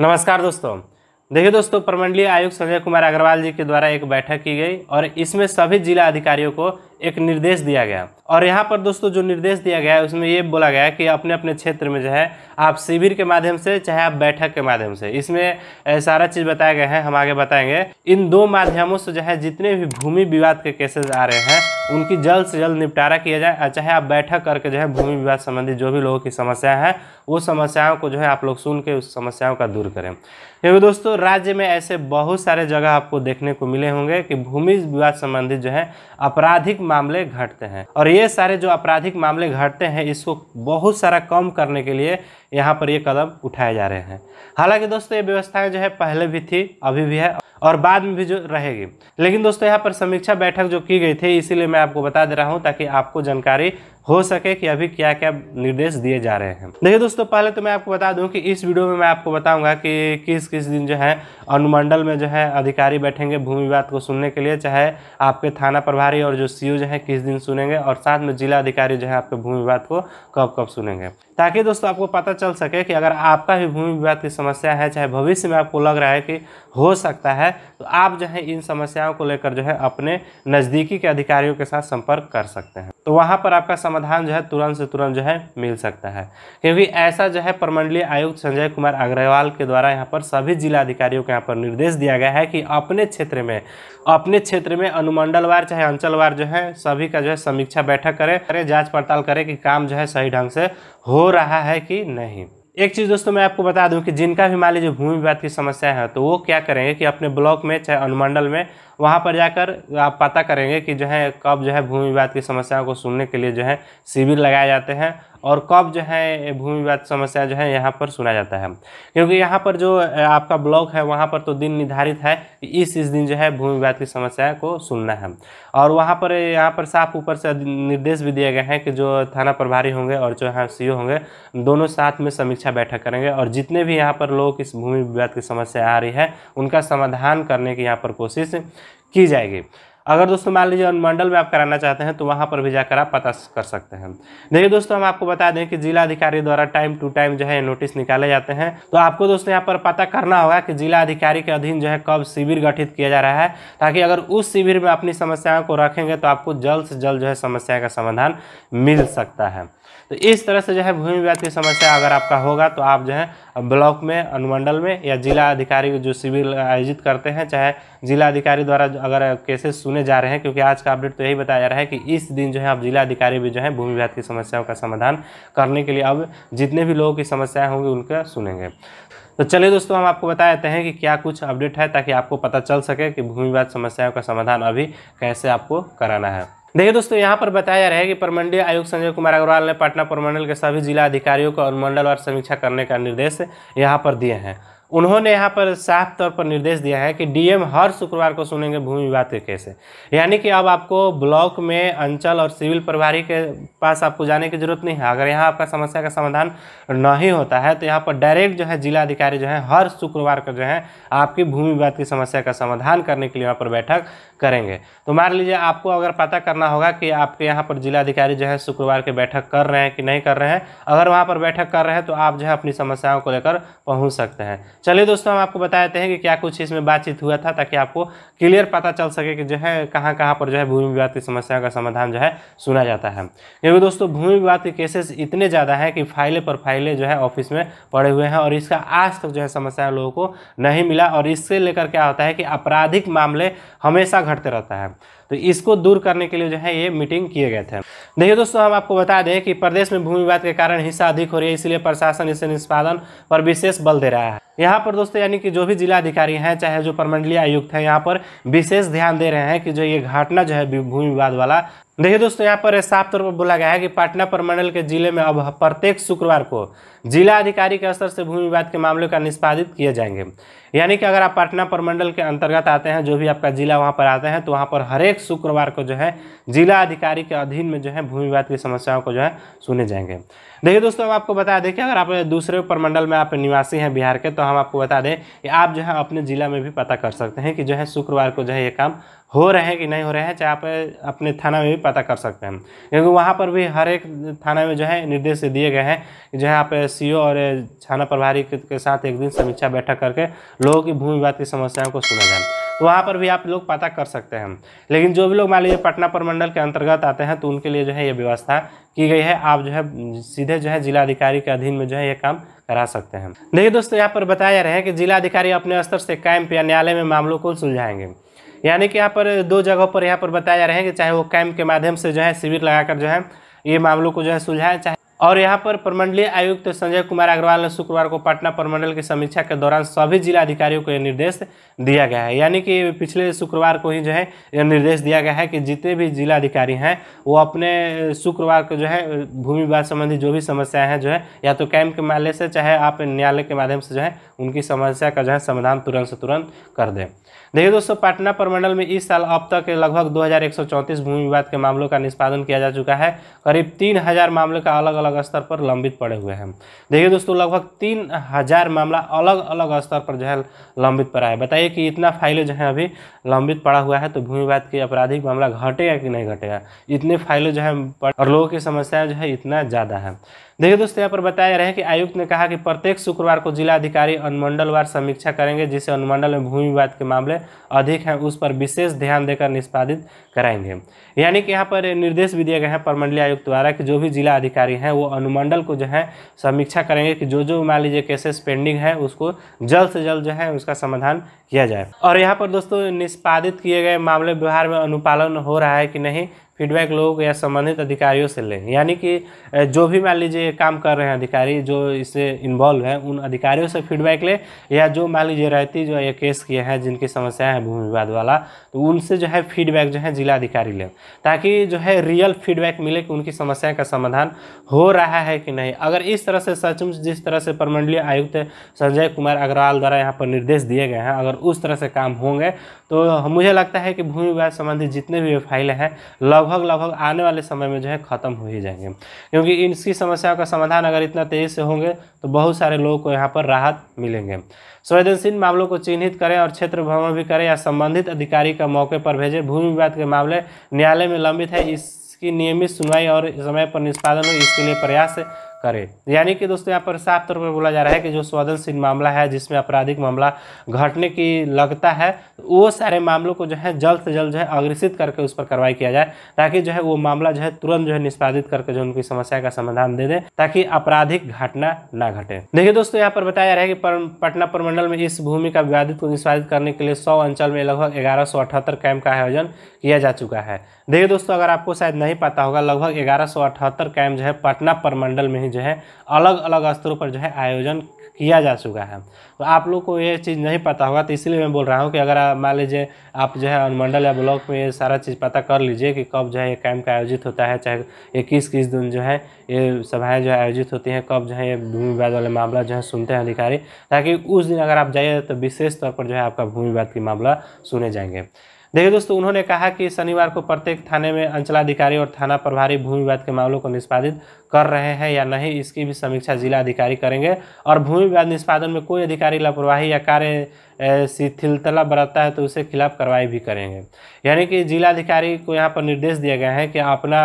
नमस्कार दोस्तों देखिए दोस्तों प्रमंडलीय आयुक्त संजय कुमार अग्रवाल जी के द्वारा एक बैठक की गई और इसमें सभी जिला अधिकारियों को एक निर्देश दिया गया और यहाँ पर दोस्तों जो निर्देश दिया गया है उसमें ये बोला गया कि अपने अपने क्षेत्र में जो है आप शिविर के माध्यम से चाहे आप बैठक के माध्यम से इसमें सारा चीज़ बताया गया है हम आगे बताएंगे इन दो माध्यमों से जो है जितने भी भूमि विवाद के केसेस आ रहे हैं उनकी जल्द से जल्द निपटारा किया जाए और चाहे आप बैठक करके जो है भूमि विवाद संबंधी जो भी लोगों की समस्या है वो समस्याओं को जो है आप लोग सुन के उस समस्याओं का दूर करें क्योंकि दोस्तों राज्य में ऐसे बहुत सारे जगह आपको देखने को मिले होंगे कि भूमि विवाद संबंधित जो है आपराधिक मामले घटते हैं और ये सारे जो आपराधिक मामले घटते हैं इसको बहुत सारा कम करने के लिए यहाँ पर ये कदम उठाए जा रहे हैं हालांकि दोस्तों ये व्यवस्थाएं जो है पहले भी थी अभी भी है और बाद में भी जो रहेगी लेकिन दोस्तों यहाँ पर समीक्षा बैठक जो की गई थी इसीलिए मैं आपको बता दे रहा हूँ ताकि आपको जानकारी हो सके कि अभी क्या क्या निर्देश दिए जा रहे हैं देखिए दोस्तों पहले तो मैं आपको बता दूं कि इस वीडियो में मैं आपको बताऊंगा कि किस किस दिन जो है अनुमंडल में जो है अधिकारी बैठेंगे भूमि विवाद को सुनने के लिए चाहे आपके थाना प्रभारी और जो सीओ जो है किस दिन सुनेंगे और साथ में जिला अधिकारी जो है आपके भूमि विवाद को कब कब सुनेंगे ताकि दोस्तों आपको पता चल सके कि अगर आपका भी भूमि विवाद की समस्या है चाहे भविष्य में आपको लग रहा है कि हो सकता है तो आप जो है इन समस्याओं को लेकर जो है अपने नज़दीकी के अधिकारियों के साथ संपर्क कर सकते हैं तो वहाँ पर आपका समाधान जो है तुरंत से तुरंत जो है मिल सकता है क्योंकि ऐसा जो है प्रमंडलीय आयुक्त संजय कुमार अग्रवाल के द्वारा यहाँ पर सभी जिला अधिकारियों को यहाँ पर निर्देश दिया गया है कि अपने क्षेत्र में अपने क्षेत्र में अनुमंडलवार चाहे अंचलवार जो है सभी का जो है समीक्षा बैठक करें करें जाँच पड़ताल करें कि काम जो है सही ढंग से हो रहा है कि नहीं एक चीज़ दोस्तों मैं आपको बता दूं कि जिनका भी मान लीजिए भूमि विवाद की समस्या है तो वो क्या करेंगे कि अपने ब्लॉक में चाहे अनुमंडल में वहाँ पर जाकर आप पता करेंगे कि जो है कब जो है भूमि विवाद की समस्याओं को सुनने के लिए जो है शिविर लगाए जाते हैं और कब जो है भूमि विवाद समस्या जो है यहाँ पर सुना जाता है क्योंकि यहाँ पर जो आपका ब्लॉक है वहाँ पर तो दिन निर्धारित है इस इस दिन जो है भूमि विवाद की समस्या को सुनना है और वहाँ पर यहाँ पर साफ ऊपर से निर्देश भी दिए गए हैं कि जो थाना प्रभारी होंगे और जो यहाँ सी होंगे दोनों साथ में समीक्षा बैठक करेंगे और जितने भी यहाँ पर लोग इस भूमि विवाद की समस्या आ रही है उनका समाधान करने की यहाँ पर कोशिश की जाएगी अगर दोस्तों मान लीजिए अनुमंडल में आप कराना चाहते हैं तो वहाँ पर भी जाकर आप पता कर सकते हैं देखिए दोस्तों हम आपको बता दें कि जिलाधिकारी द्वारा टाइम टू टाइम जो है नोटिस निकाले जाते हैं तो आपको दोस्तों यहाँ पर पता करना होगा कि जिला अधिकारी के अधीन जो है कब शिविर गठित किया जा रहा है ताकि अगर उस शिविर में अपनी समस्याओं को रखेंगे तो आपको जल्द से जल्द जो है समस्या का समाधान मिल सकता है तो इस तरह से जो है भूमि विवाद की समस्या अगर आपका होगा तो आप जो है ब्लॉक में अनुमंडल में या जिला अधिकारी जो शिविर आयोजित करते हैं चाहे जिला अधिकारी द्वारा अगर केसेस सुने जा रहे हैं क्योंकि आज का अपडेट तो यही बताया जा रहा है कि इस दिन जो है आप जिला अधिकारी भी जो है भूमि विवाद की समस्याओं का समाधान करने के लिए अब जितने भी लोगों की समस्याएँ होंगी उनका सुनेंगे तो चलिए दोस्तों हम आपको बता देते हैं कि क्या कुछ अपडेट है ताकि आपको पता चल सके कि भूमि विवाद समस्याओं का समाधान अभी कैसे आपको कराना है देखिए दोस्तों यहाँ पर बताया जा रहा है कि प्रमंडीय आयुक्त संजय कुमार अग्रवाल ने पटना प्रमंडल के सभी जिला अधिकारियों को अनुमंडलवार समीक्षा करने का निर्देश यहाँ पर दिए हैं उन्होंने यहाँ पर साफ तौर पर निर्देश दिया है कि डीएम हर शुक्रवार को सुनेंगे भूमि विवाद के केस यानी कि अब आपको ब्लॉक में अंचल और सिविल प्रभारी के पास आपको जाने की जरूरत नहीं है अगर यहाँ आपका समस्या का समाधान नहीं होता है तो यहाँ पर डायरेक्ट जो है जिला अधिकारी जो है हर शुक्रवार का जो है आपकी भूमि विवाद की समस्या का समाधान करने के लिए यहाँ पर बैठक करेंगे तो मान लीजिए आपको अगर पता करना होगा कि आपके यहाँ पर जिलाधिकारी जो है शुक्रवार की बैठक कर रहे हैं कि नहीं कर रहे हैं अगर वहाँ पर बैठक कर रहे हैं तो आप जो है अपनी समस्याओं को लेकर पहुँच सकते हैं चलिए दोस्तों हम आपको बता देते हैं कि क्या कुछ इसमें बातचीत हुआ था ताकि आपको क्लियर पता चल सके कि जो है कहाँ कहाँ पर जो है भूमि विवाद की समस्या का समाधान जो है सुना जाता है क्योंकि दोस्तों भूमि विवाद के केसेस इतने ज़्यादा हैं कि फाइलें पर फाइलें जो है ऑफिस में पड़े हुए हैं और इसका आज तक जो है समस्या लोगों को नहीं मिला और इससे लेकर क्या होता है कि आपराधिक मामले हमेशा घटते रहता है तो इसको दूर करने के लिए जो है ये मीटिंग किए गए थे देखिए दोस्तों हम आपको बता दें कि प्रदेश में भूमि विवाद के कारण हिस्सा अधिक हो रही है इसलिए प्रशासन इसे निष्पादन पर विशेष बल दे रहा है यहाँ पर दोस्तों यानी कि जो भी जिला अधिकारी हैं चाहे जो प्रमंडलीय आयुक्त हैं यहाँ पर विशेष ध्यान दे रहे हैं कि जो ये घटना जो है भूमि विवाद वाला देखिए दोस्तों यहाँ पर साफ तौर पर बोला गया है कि पटना प्रमंडल के जिले में अब प्रत्येक शुक्रवार को जिला अधिकारी के स्तर से भूमि विवाद के मामले का निष्पादित किए जाएंगे यानी कि अगर आप पटना प्रमंडल के अंतर्गत आते हैं जो भी आपका जिला वहाँ पर आते हैं तो वहाँ पर हरेक शुक्रवार को जो है जिला अधिकारी के अधीन में जो है भूमि विवाद की समस्याओं को जो है सुने जाएंगे देखिए दोस्तों हम आपको बता दें कि अगर आप दूसरे प्रमंडल में आप निवासी हैं बिहार के तो हम आपको बता दें कि आप जो है अपने जिला में भी पता कर सकते हैं कि जो है शुक्रवार को जो है ये काम हो रहे हैं कि नहीं हो रहे हैं चाहे आप अपने थाना में भी पता कर सकते हैं क्योंकि वहाँ पर भी हर एक थाना में जो है निर्देश दिए गए हैं कि जो है आप सीओ और थाना प्रभारी के साथ एक दिन समीक्षा बैठक करके लोगों की भूमि विवाद की समस्याओं को सुना जाए तो वहाँ पर भी आप लोग पता कर सकते हैं लेकिन जो भी लोग मान लीजिए पटना प्रमंडल के अंतर्गत आते हैं तो उनके लिए जो है ये व्यवस्था की गई है आप जो है सीधे जो है जिलाधिकारी के अधीन में जो है ये काम करा सकते हैं देखिए दोस्तों यहाँ पर बताया जा रहा है कि जिलाधिकारी अपने स्तर से कैंप या न्यायालय में मामलों को सुलझाएंगे यानी कि यहाँ पर दो जगहों पर यहाँ पर बताया जा रहा है कि चाहे वो कैंप के माध्यम से जो है शिविर लगाकर जो है ये मामलों को जो है सुलझाया चाहे और यहाँ पर प्रमंडलीय आयुक्त संजय कुमार अग्रवाल ने शुक्रवार को पटना प्रमंडल की समीक्षा के दौरान सभी जिला अधिकारियों को यह निर्देश दिया गया है यानी कि पिछले शुक्रवार को ही जो है यह निर्देश दिया गया है कि जितने भी जिला अधिकारी हैं वो अपने शुक्रवार को जो है भूमि विवाद संबंधी जो भी समस्याएं हैं जो है या तो कैम्प के मामले से चाहे आप न्यायालय के माध्यम से जो है उनकी समस्या का जो है समाधान तुरंत से तुरंत कर दें देखिए दोस्तों पटना प्रमंडल में इस साल अब तक लगभग दो भूमि विवाद के मामलों का निष्पादन किया जा चुका है करीब तीन मामलों का अलग अलग अलग स्तर पर लंबित पड़े हुए हैं देखिए दोस्तों लगभग तीन हज़ार मामला अलग अलग स्तर पर जो है लंबित पड़ा है बताइए कि इतना फाइलें जो है अभी लंबित पड़ा हुआ है तो भूमिवाद के आपराधिक मामला घटेगा कि नहीं घटेगा इतने फाइलें जो है और लोगों की समस्याएँ जो है इतना ज़्यादा है देखिए दोस्तों यहाँ पर बताया रहे कि आयुक्त ने कहा कि प्रत्येक शुक्रवार को जिलाधिकारी अनुमंडलवार समीक्षा करेंगे जिसे अनुमंडल में भूमि विवाद के मामले अधिक हैं उस पर विशेष ध्यान देकर निष्पादित कराएंगे यानी कि यहाँ पर निर्देश भी दिए गए हैं परमंडलीय आयुक्त द्वारा कि जो भी जिला अधिकारी हैं वो अनुमंडल को जो है समीक्षा करेंगे कि जो जो मान लीजिए केसेस पेंडिंग है उसको जल्द से जल्द जो है उसका समाधान किया जाए और यहाँ पर दोस्तों निष्पादित किए गए मामले व्यवहार में अनुपालन हो रहा है कि नहीं फीडबैक लोग या संबंधित अधिकारियों से लें यानी कि जो भी मान लीजिए काम कर रहे हैं अधिकारी जो इससे इन्वॉल्व हैं उन अधिकारियों से फीडबैक लें या जो मान लीजिए रहती जो ये केस किए हैं जिनकी समस्याएं हैं भूमि विवाद वाला तो उनसे जो है फीडबैक जो है जिला अधिकारी लें ताकि जो है रियल फीडबैक मिले कि उनकी समस्या का समाधान हो रहा है कि नहीं अगर इस तरह से सचमुच जिस तरह से प्रमंडलीय आयुक्त संजय कुमार अग्रवाल द्वारा यहाँ पर निर्देश दिए गए हैं अगर उस तरह से काम होंगे तो मुझे लगता है कि भूमि विवाद संबंधी जितने भी फाइलें हैं लव लगभग लगभग आने वाले समय में जो है ख़त्म हो ही जाएंगे क्योंकि इनकी समस्याओं का समाधान अगर इतना तेज़ी से होंगे तो बहुत सारे लोगों को यहाँ पर राहत मिलेंगे संवेदनशील मामलों को चिन्हित करें और क्षेत्र भ्रमण भी करें या संबंधित अधिकारी का मौके पर भेजें भूमि विवाद के मामले न्यायालय में लंबित है इसकी नियमित सुनवाई और समय पर निष्पादन हो इसके लिए प्रयास करे यानी कि दोस्तों यहाँ पर साफ तौर पर बोला जा रहा है कि जो संवेदनशील मामला है जिसमें आपराधिक मामला घटने की लगता है वो सारे मामलों को जो है जल्द से जल्द जो है अग्रसित करके उस पर कार्रवाई किया जाए ताकि जो है वो मामला जो है तुरंत जो है निष्पादित करके जो उनकी समस्या का समाधान दे दें ताकि आपराधिक घटना ना घटे देखिए दोस्तों यहाँ पर बताया जा रहा है कि पटना प्रमंडल में इस भूमि का विवादित को निष्पादित करने के लिए सौ अंचल में लगभग ग्यारह कैंप का आयोजन किया जा चुका है देखिए दोस्तों अगर आपको शायद नहीं पता होगा लगभग ग्यारह सौ अठहत्तर कैम्प जो है पटना परमंडल में ही जो है अलग अलग स्तरों पर जो है आयोजन किया जा चुका है तो आप लोग को ये चीज़ नहीं पता होगा तो इसलिए मैं बोल रहा हूँ कि अगर मान लीजिए आप जो है अनुमंडल या ब्लॉक में ये सारा चीज़ पता कर लीजिए कि कब जो है ये कैम्प का आयोजित होता है चाहे ये किस किस दिन जो है ये सभाएँ जो है आयोजित होती हैं कब जो है ये भूमि विवाद वाले मामला जो है सुनते हैं अधिकारी ताकि उस दिन अगर आप जाइए तो विशेष तौर पर जो है आपका भूमि विवाद के मामला सुने जाएंगे देखिए दोस्तों उन्होंने कहा कि शनिवार को प्रत्येक थाने में अंचलाधिकारी और थाना प्रभारी भूमि विवाद के मामलों को निष्पादित कर रहे हैं या नहीं इसकी भी समीक्षा जिला अधिकारी करेंगे और भूमि विवाद निष्पादन में कोई अधिकारी लापरवाही या कार्य शिथिलता बरतता है तो उसके खिलाफ कार्रवाई भी करेंगे यानी कि जिलाधिकारी को यहाँ पर निर्देश दिया गया है कि अपना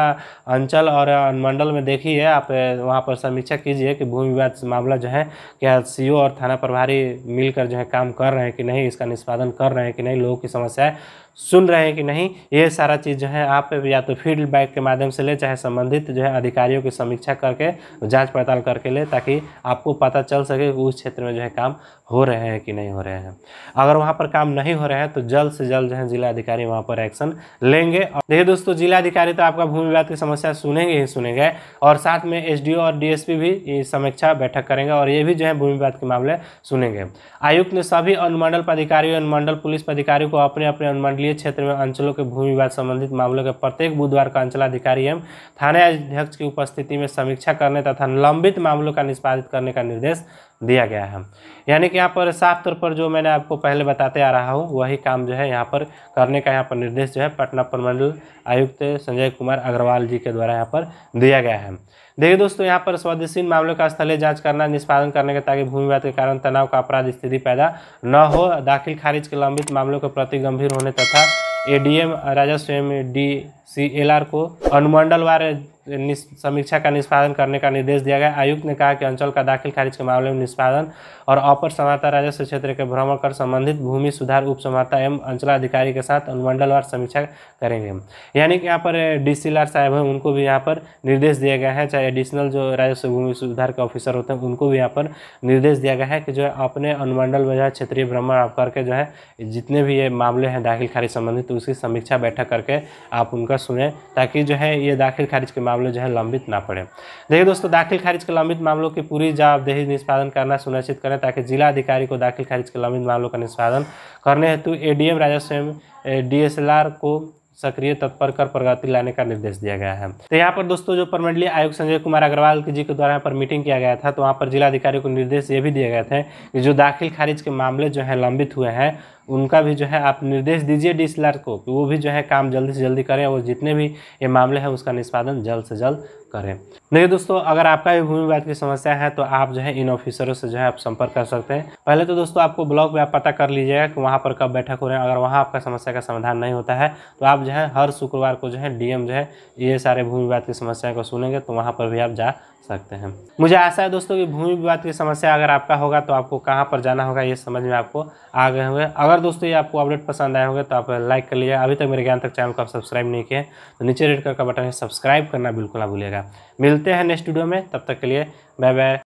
अंचल और अनुमंडल में देखिए आप वहाँ पर समीक्षा कीजिए कि भूमि विवाद मामला जो है क्या सी और थाना प्रभारी मिलकर जो है काम कर रहे हैं कि नहीं इसका निष्पादन कर रहे हैं कि नहीं लोगों की समस्याएँ सुन रहे हैं कि नहीं ये सारा चीज़ जो है आप या तो फीडबैक के माध्यम से ले चाहे संबंधित जो है अधिकारियों की समीक्षा करके जांच पड़ताल करके ले ताकि आपको पता चल सके उस क्षेत्र में जो है काम हो रहे हैं कि नहीं हो रहे हैं अगर वहाँ पर काम नहीं हो रहा है तो जल्द से जल्द जो है जिला अधिकारी वहाँ पर एक्शन लेंगे और देखिए दोस्तों जिला अधिकारी तो आपका भूमि विवाद की समस्या सुनेंगे ही सुनेंगे और साथ में एस और डी भी समीक्षा बैठक करेंगे और ये भी जो है भूमि विवाद के मामले सुनेंगे आयुक्त ने सभी अनुमंडल पदाधिकारी अनुमंडल पुलिस पदाधिकारी को अपने अपने अनुमंडलीय क्षेत्र में अंचलों के भूमि विवाद संबंधित मामलों के प्रत्येक बुधवार का अंचलाधिकारी एवं थाना अध्यक्ष की उपस्थिति में समीक्षा करने तथा लंबित मामलों का निष्पादित करने का निर्देश दिया गया है यानी कि यहाँ पर साफ तौर पर जो मैंने आपको पहले बताते आ रहा हूँ वही काम जो है यहाँ पर करने का यहाँ पर निर्देश जो है पटना प्रमंडल आयुक्त संजय कुमार अग्रवाल जी के द्वारा यहाँ पर दिया गया है देखिए दोस्तों यहाँ पर स्वदेशी मामलों का स्थलीय जांच करना निष्पादन करने के ताकि भूमिवाद के कारण तनाव का अपराध स्थिति पैदा न हो दाखिल खारिज के लंबित मामलों के प्रति गंभीर होने तथा ए डी एम राजस्व M D C L R को अनुमंडलवार समीक्षा का निष्पादन करने का निर्देश दिया गया आयुक्त ने कहा कि अंचल का दाखिल खारिज के मामले में निष्पादन और अपर समाता राजस्व क्षेत्र के भ्रमण कर संबंधित भूमि सुधार उप समाता एवं अंचलाधिकारी के साथ अनुमंडलवार समीक्षा करेंगे यानी कि यहाँ पर डी सी साहब हैं उनको भी यहाँ पर निर्देश दिया गया है चाहे एडिशनल जो राजस्व भूमि सुधार के ऑफिसर होते हैं उनको भी यहाँ पर निर्देश दिया गया है कि जो है अपने अनुमंडल में जो है क्षेत्रीय भ्रमण आप करके जो है जितने भी ये मामले हैं दाखिल खारिज संबंधित उसकी समीक्षा बैठक करके आप उनका सुने ताकि जो है ये दाखिल खारिज के मामले मामले जो है लंबित ना पड़े देखिए दोस्तों दाखिल खारिज के लंबित मामलों की पूरी जवाबदेही निष्पादन करना सुनिश्चित करें ताकि जिला अधिकारी को दाखिल खारिज के लंबित मामलों का निष्पादन करने हेतु ए राजस्व एवं डीएसएलआर को सक्रिय तत्पर कर प्रगति लाने का निर्देश दिया गया है तो यहाँ पर दोस्तों जो परमंडली आयुक्त संजय कुमार अग्रवाल जी के द्वारा यहाँ पर मीटिंग किया गया था तो वहाँ पर जिलाधिकारी को निर्देश ये भी दिया गया था कि जो दाखिल खारिज के मामले जो हैं लंबित हुए हैं उनका भी जो है आप निर्देश दीजिए डी सी को कि वो भी जो है काम जल्दी से जल्दी करें और जितने भी ये मामले हैं उसका निष्पादन जल्द से जल्द करें देखिए दोस्तों अगर आपका भी भूमि विवाद की समस्या है तो आप जो है इन ऑफिसरों से जो है आप संपर्क कर सकते हैं पहले तो दोस्तों आपको ब्लॉक में आप पता कर लीजिएगा कि वहाँ पर कब बैठक हो रहे हैं अगर वहाँ आपका समस्या का समाधान नहीं होता है तो आप जो है हर शुक्रवार को जो है डीएम जो है ये सारे भूमि विवाद की समस्या को सुनेंगे तो वहाँ पर भी आप जा सकते हैं मुझे आशा है दोस्तों कि भूमि विवाद की समस्या अगर आपका होगा तो आपको कहाँ पर जाना होगा ये समझ में आपको आ गए होंगे अगर दोस्तों ये आपको अपडेट पसंद आए होंगे तो आप लाइक कर लीजिए अभी तक मेरे ज्ञान तक चैनल को आप सब्सक्राइब नहीं किए तो नीचे रेड कर का बटन है सब्सक्राइब करना बिल्कुल ना भूलिएगा मिलते हैं नेक्स्ट वीडियो में तब तक के लिए बाय बाय